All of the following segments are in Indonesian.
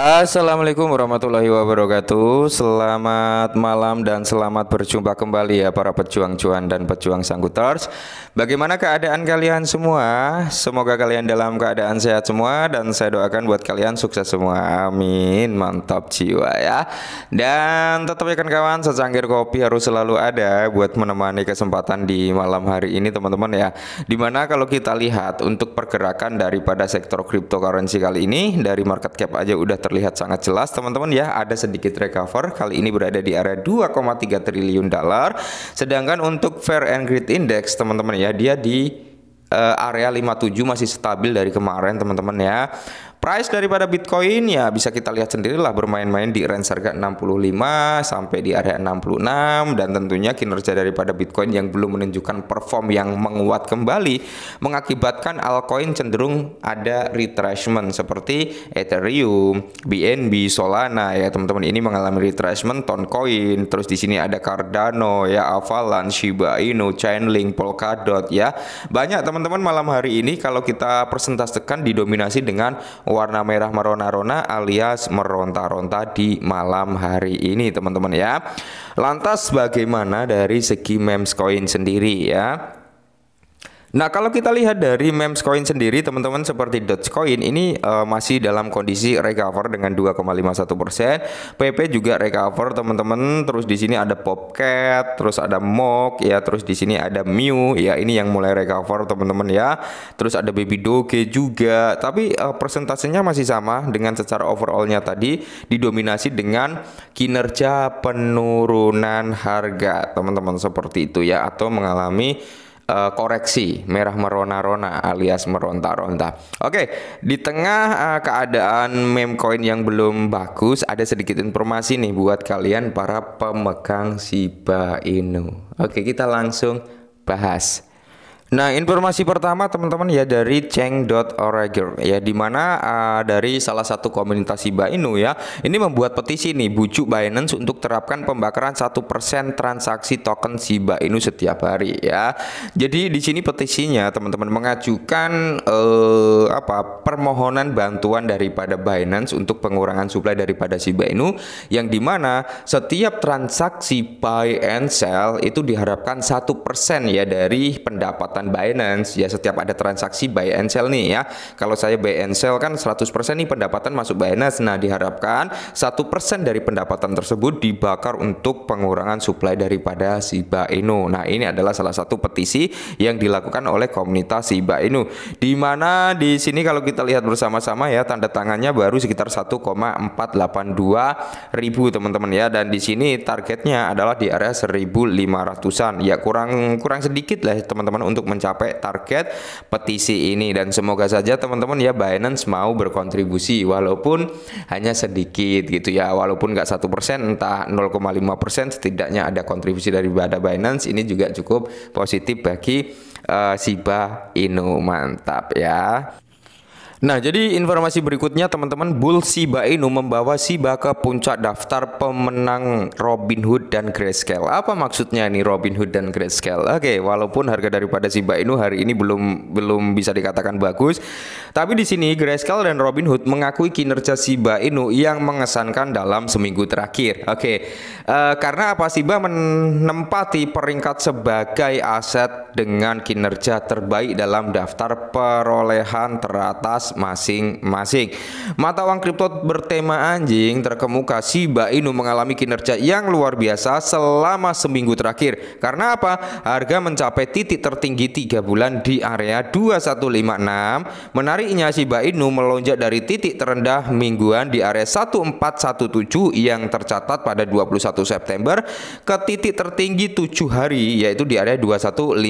Assalamualaikum warahmatullahi wabarakatuh Selamat malam dan selamat berjumpa kembali ya para pejuang cuan dan pejuang sanggutars Bagaimana keadaan kalian semua? Semoga kalian dalam keadaan sehat semua Dan saya doakan buat kalian sukses semua Amin Mantap jiwa ya Dan tetap ya kan kawan secangkir kopi harus selalu ada Buat menemani kesempatan di malam hari ini teman-teman ya Dimana kalau kita lihat untuk pergerakan daripada sektor cryptocurrency kali ini Dari market cap aja udah ter terlihat sangat jelas teman-teman ya ada sedikit recover kali ini berada di area 2,3 triliun dolar sedangkan untuk fair and grid index teman-teman ya dia di uh, area 57 masih stabil dari kemarin teman-teman ya Price daripada Bitcoin ya bisa kita lihat sendirilah bermain-main di range harga 65 sampai di area 66 dan tentunya kinerja daripada Bitcoin yang belum menunjukkan perform yang menguat kembali mengakibatkan altcoin cenderung ada retracement seperti Ethereum, BNB, Solana ya teman-teman ini mengalami retracement Toncoin, terus di sini ada Cardano ya Avalanche, Shiba Inu, Chainlink, Polkadot ya. Banyak teman-teman malam hari ini kalau kita persentasekan didominasi dengan warna merah merona-rona alias meronta-ronta di malam hari ini teman-teman ya. Lantas bagaimana dari segi memes koin sendiri ya? Nah, kalau kita lihat dari MEMS coin sendiri, teman-teman seperti Dogecoin ini uh, masih dalam kondisi recover dengan 2,51%. PP juga recover, teman-teman. Terus di sini ada Popcat, terus ada Mock, ya, terus di sini ada Mew, ya ini yang mulai recover, teman-teman ya. Terus ada Baby Doge juga, tapi uh, persentasenya masih sama dengan secara overallnya tadi didominasi dengan kinerja penurunan harga, teman-teman seperti itu ya atau mengalami uh, koreksi merah merona-rona alias meronta-ronta. Oke, di tengah uh, keadaan meme coin yang belum bagus, ada sedikit informasi nih buat kalian para pemegang Shiba Inu. Oke, kita langsung bahas. Nah, informasi pertama teman-teman ya dari ceng.org ya di mana uh, dari salah satu komunitas Shiba Inu ya. Ini membuat petisi nih bujuk Binance untuk terapkan pembakaran satu persen transaksi token Shiba Inu setiap hari ya. Jadi di sini petisinya teman-teman mengajukan uh, apa permohonan bantuan daripada Binance untuk pengurangan suplai daripada Shiba Inu yang di mana setiap transaksi buy and sell itu diharapkan satu persen ya dari pendapatan menggunakan buy ya setiap ada transaksi buy and sell nih ya. Kalau saya buy and sell kan 100% nih pendapatan masuk Binance Nah, diharapkan satu persen dari pendapatan tersebut dibakar untuk pengurangan supply daripada Shiba Inu. Nah, ini adalah salah satu petisi yang dilakukan oleh komunitas Shiba Inu. Di mana di sini kalau kita lihat bersama-sama ya tanda tangannya baru sekitar 1,482 ribu teman-teman ya dan di sini targetnya adalah di area 1.500-an. Ya kurang kurang sedikit lah teman-teman untuk mencapai target petisi ini dan semoga saja teman-teman ya Binance mau berkontribusi walaupun hanya sedikit gitu ya walaupun nggak satu persen entah 0,5 persen setidaknya ada kontribusi dari pada Binance ini juga cukup positif bagi uh, eh, Siba Inu mantap ya. Nah, jadi informasi berikutnya teman-teman, Bull Shiba Inu membawa Shiba ke puncak daftar pemenang Robin Hood dan Grayscale. Apa maksudnya ini Robin Hood dan Grayscale? Oke, okay, walaupun harga daripada Shiba Inu hari ini belum belum bisa dikatakan bagus, tapi di sini Grayscale dan Robin Hood mengakui kinerja Shiba Inu yang mengesankan dalam seminggu terakhir. Oke, okay, uh, eh, karena apa Shiba menempati peringkat sebagai aset dengan kinerja terbaik dalam daftar perolehan teratas masing-masing. Mata uang kripto bertema anjing terkemuka Shiba Inu mengalami kinerja yang luar biasa selama seminggu terakhir. Karena apa? Harga mencapai titik tertinggi tiga bulan di area 2156. Menariknya Shiba Inu melonjak dari titik terendah mingguan di area 1417 yang tercatat pada 21 September ke titik tertinggi tujuh hari yaitu di area 2156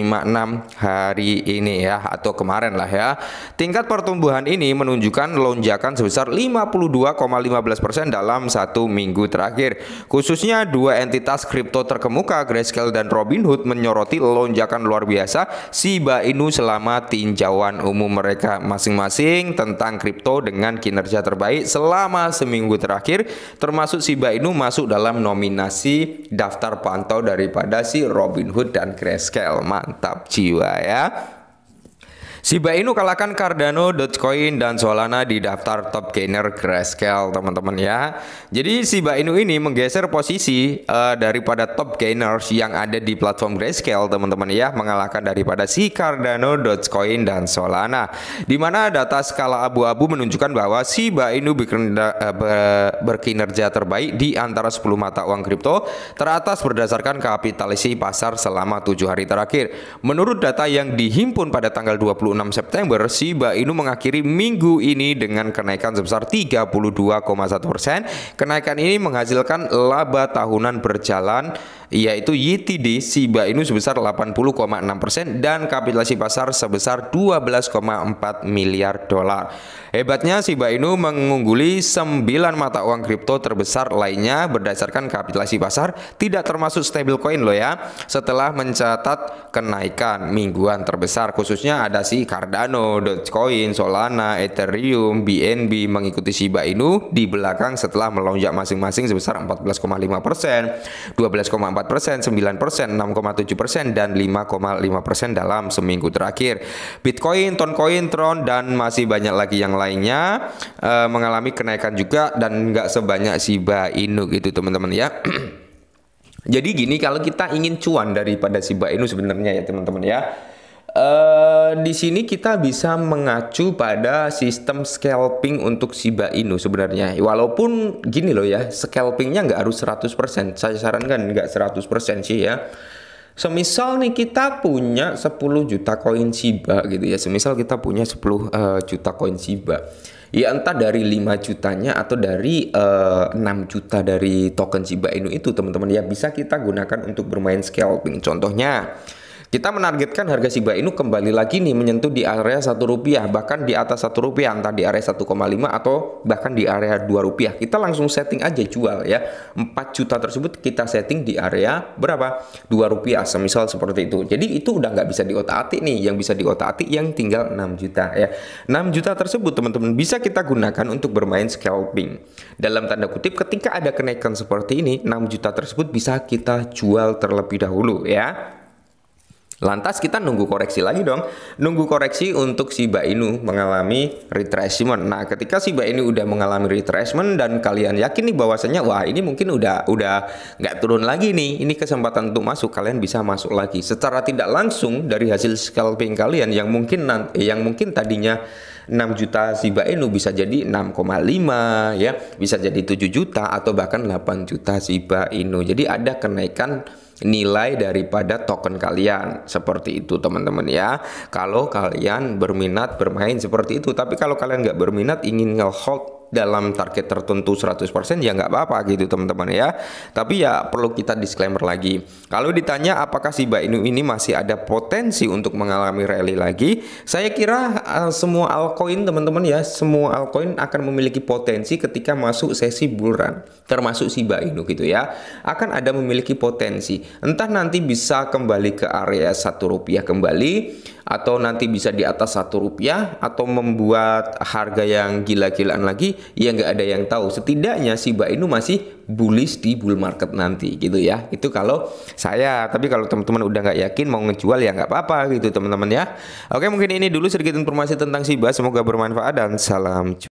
hari ini ya atau kemarin lah ya. Tingkat pertumbuhan ini menunjukkan lonjakan sebesar 52,15% dalam satu minggu terakhir. Khususnya dua entitas kripto terkemuka Grayscale dan Robinhood menyoroti lonjakan luar biasa Shiba Inu selama tinjauan umum mereka masing-masing tentang kripto dengan kinerja terbaik selama seminggu terakhir termasuk Shiba Inu masuk dalam nominasi daftar pantau daripada si Robinhood dan Grayscale. Mantap jiwa ya. Shiba Inu kalahkan Cardano, Dogecoin, dan Solana di daftar top gainer Grayscale teman-teman ya. Jadi Shiba Inu ini menggeser posisi uh, daripada top gainers yang ada di platform Grayscale teman-teman ya, mengalahkan daripada si Cardano, Dogecoin, dan Solana. Dimana data skala abu-abu menunjukkan bahwa Shiba Inu berkinerja, uh, eh, berkinerja terbaik di antara 10 mata uang kripto teratas berdasarkan kapitalisasi pasar selama tujuh hari terakhir. Menurut data yang dihimpun pada tanggal 20 26 September, Shiba Inu mengakhiri minggu ini dengan kenaikan sebesar 32,1 persen. Kenaikan ini menghasilkan laba tahunan berjalan yaitu YTD Shiba Inu sebesar 80,6% persen dan kapitalisasi pasar sebesar 12,4 miliar dolar. Hebatnya Shiba Inu mengungguli 9 mata uang kripto terbesar lainnya berdasarkan kapitalisasi pasar, tidak termasuk stablecoin loh ya, setelah mencatat kenaikan mingguan terbesar khususnya ada si Cardano, Dogecoin, Solana, Ethereum, BNB mengikuti Shiba Inu di belakang setelah melonjak masing-masing sebesar 14,5%, 12,4%, 9%, 6,7% dan 5,5% dalam seminggu terakhir. Bitcoin, Toncoin, Tron dan masih banyak lagi yang lainnya uh, mengalami kenaikan juga dan nggak sebanyak Shiba Inu gitu teman-teman ya. Jadi gini kalau kita ingin cuan daripada Shiba Inu sebenarnya ya teman-teman ya. Eh, di sini kita bisa mengacu pada sistem scalping untuk Shiba Inu sebenarnya. Walaupun gini loh ya, scalpingnya nggak harus 100%. Saya sarankan nggak 100% sih ya. Semisal nih kita punya 10 juta koin Shiba gitu ya. Semisal kita punya 10 uh, eh, juta koin Shiba. Ya entah dari 5 jutanya atau dari uh, eh, 6 juta dari token Shiba Inu itu teman-teman. Ya bisa kita gunakan untuk bermain scalping. Contohnya kita menargetkan harga Shiba Inu kembali lagi nih menyentuh di area satu rupiah, bahkan di atas satu rupiah, entah di area 1,5 atau bahkan di area dua rupiah. Kita langsung setting aja jual ya. 4 juta tersebut kita setting di area berapa? dua rupiah, semisal seperti itu. Jadi itu udah nggak bisa diotak-atik nih, yang bisa diotak-atik yang tinggal 6 juta ya. 6 juta tersebut teman-teman bisa kita gunakan untuk bermain scalping. Dalam tanda kutip ketika ada kenaikan seperti ini, 6 juta tersebut bisa kita jual terlebih dahulu ya. Lantas kita nunggu koreksi lagi dong. Nunggu koreksi untuk Shiba Inu mengalami retracement. Nah, ketika Shiba Inu udah mengalami retracement dan kalian yakin nih bahwasanya wah ini mungkin udah udah nggak turun lagi nih. Ini kesempatan untuk masuk, kalian bisa masuk lagi. Secara tidak langsung dari hasil scalping kalian yang mungkin nanti eh, yang mungkin tadinya 6 juta Shiba Inu bisa jadi 6,5 ya, bisa jadi 7 juta atau bahkan 8 juta Shiba Inu. Jadi ada kenaikan nilai daripada token kalian seperti itu teman-teman ya kalau kalian berminat bermain seperti itu tapi kalau kalian nggak berminat ingin ngehold dalam target tertentu 100% ya nggak apa-apa gitu teman-teman ya. Tapi ya perlu kita disclaimer lagi. Kalau ditanya apakah si Inu ini masih ada potensi untuk mengalami rally lagi, saya kira uh, semua altcoin teman-teman ya, semua altcoin akan memiliki potensi ketika masuk sesi bull termasuk si Inu gitu ya. Akan ada memiliki potensi. Entah nanti bisa kembali ke area satu rupiah kembali atau nanti bisa di atas satu rupiah atau membuat harga yang gila-gilaan lagi ya nggak ada yang tahu. Setidaknya Shiba Inu masih bullish di bull market nanti gitu ya. Itu kalau saya. Tapi kalau teman-teman udah nggak yakin mau ngejual ya nggak apa-apa gitu teman-teman ya. Oke mungkin ini dulu sedikit informasi tentang Shiba. Semoga bermanfaat dan salam.